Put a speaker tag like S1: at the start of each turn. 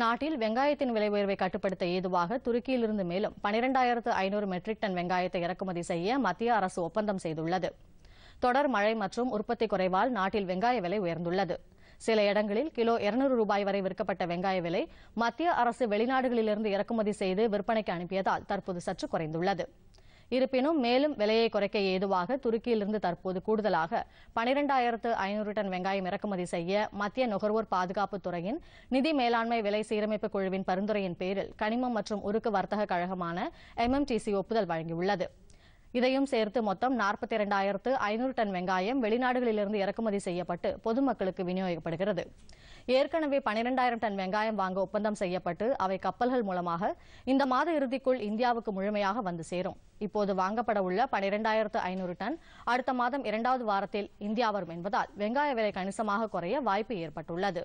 S1: நாட்டில் வெங்காயத்தின் விலை உயர்வை கட்டுப்படுத்த ஏதுவாக துருக்கியிலிருந்து மேலும் பனிரெண்டாயிரத்து ஐநூறு மெட்ரிக் டன் வெங்காயத்தை இறக்குமதி செய்ய மத்திய அரசு ஒப்பந்தம் செய்துள்ளது தொடர் மழை மற்றும் உற்பத்தி குறைவால் நாட்டில் வெங்காய விலை உயர்ந்துள்ளது சில இடங்களில் கிலோ இருநூறு ரூபாய் வரை விற்கப்பட்ட வெங்காய விலை மத்திய அரசு வெளிநாடுகளிலிருந்து இறக்குமதி செய்து விற்பனைக்கு அனுப்பியதால் தற்போது சற்று குறைந்துள்ளது இருப்பினும் மேலும் விலையை குறைக்க ஏதுவாக துருக்கியிலிருந்து தற்போது கூடுதலாக பனிரெண்டாயிரத்து ஐநூறு டன் வெங்காயம் இறக்குமதி செய்ய மத்திய நுகர்வோர் பாதுகாப்பு துறையின் நிதி மேலாண்மை விலை சீரமைப்பு குழுவின் பரிந்துரையின் பேரில் கனிமம் மற்றும் உருக்கு வர்த்தக கழகமான எம்எம்டிசி ஒப்புதல் வழங்கியுள்ளது இதையும் சேர்த்து மொத்தம் நாற்பத்தி இரண்டாயிரத்து ஐநூறு டன் வெங்காயம் வெளிநாடுகளிலிருந்து இறக்குமதி செய்யப்பட்டு பொதுமக்களுக்கு விநியோகிக்கப்படுகிறது ஏற்கனவே பனிரெண்டாயிரம் டன் வெங்காயம் வாங்க ஒப்பந்தம் செய்யப்பட்டு அவை கப்பல்கள் மூலமாக இந்த மாத இறுதிக்குள் இந்தியாவுக்கு முழுமையாக வந்து சேரும் இப்போது வாங்கப்பட உள்ள பனிரெண்டாயிரத்து ஐநூறு டன் அடுத்த மாதம் இரண்டாவது வாரத்தில் இந்தியா வரும் என்பதால் வெங்காய விலை கணிசமாக குறைய வாய்ப்பு ஏற்பட்டுள்ளது